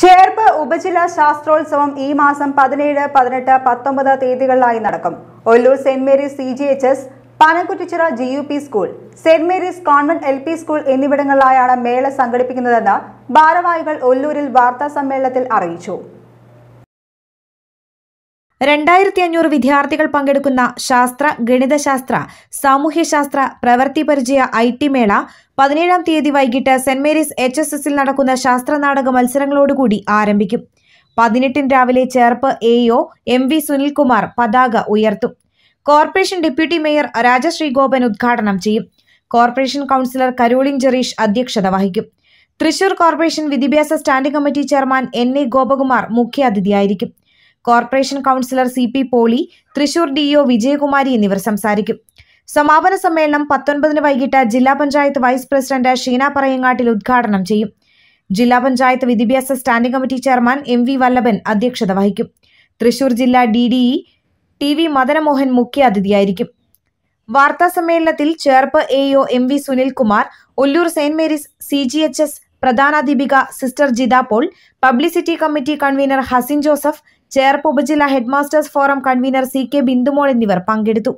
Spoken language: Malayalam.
ചേർപ്പ് ഉപജില്ലാ ശാസ്ത്രോത്സവം ഈ മാസം പതിനേഴ് പതിനെട്ട് പത്തൊമ്പത് തീയതികളിലായി നടക്കും Ollur Saint Mary's C G H S Panakkuttichira G U P school Saint Mary's convent L P school എന്നിവിടങ്ങളിലായാണ് മേള സംഘടിപ്പിക്കുന്നതെന്ന് ഭാരവാഹികൾ ഒല്ലൂരിൽ വാർത്താ സമ്മേളനത്തിൽ അറിയിച്ചു രണ്ടായിരത്തി അഞ്ഞൂറ് വിദ്യാർത്ഥികൾ പങ്കെടുക്കുന്ന ശാസ്ത്ര ഗണിതശാസ്ത്ര സാമൂഹ്യശാസ്ത്ര പ്രവൃത്തി പരിചയ ഐ ടി മേള പതിനേഴാം തീയതി വൈകിട്ട് സെന്റ് മേരീസ് എച്ച് എസ് എസിൽ നടക്കുന്ന നാടക മത്സരങ്ങളോടുകൂടി ആരംഭിക്കും പതിനെട്ടിന് രാവിലെ Cherpu A O M V Sunilkumar പതാക ഉയർത്തും കോർപ്പറേഷൻ ഡെപ്യൂട്ടി മേയർ രാജശ്രീ ഉദ്ഘാടനം ചെയ്യും കോർപ്പറേഷൻ കൗൺസിലർ കരോളിൻ ജെറീഷ് അധ്യക്ഷത വഹിക്കും തൃശൂർ കോർപ്പറേഷൻ വിദ്യാഭ്യാസ standing committee chairman N A Gopakumar മുഖ്യാതിഥിയായിരിക്കും corporation councillor C P Poly Thrissur D O Vijayakumari എന്നിവർ സംസാരിക്കും സമാപന സമ്മേളനം പത്തൊൻപതിന് വൈകിട്ട് ജില്ലാ പഞ്ചായത്ത് വൈസ് പ്രസിഡന്റ് ഷീന പറയങ്ങാട്ടിൽ ഉദ്ഘാടനം ചെയ്യും ജില്ലാ പഞ്ചായത്ത് വിദ്യാഭ്യാസ standing committee chairman M V Vallabhan അധ്യക്ഷത വഹിക്കും തൃശൂർ ജില്ലാ D D E T V Madanamohan മുഖ്യാതിഥിയായിരിക്കും വാർത്താ സമ്മേളനത്തിൽ Cherpu A O M V Sunilkumar Ollur Saint Mary's C G H S പ്രധാന ദീപിക sister Jitha Paul publicity committee convener Hasin Joseph Cherpu ഉപജില്ല headmasters forum convener C K Bindumol എന്നിവർ പങ്കെടുത്തു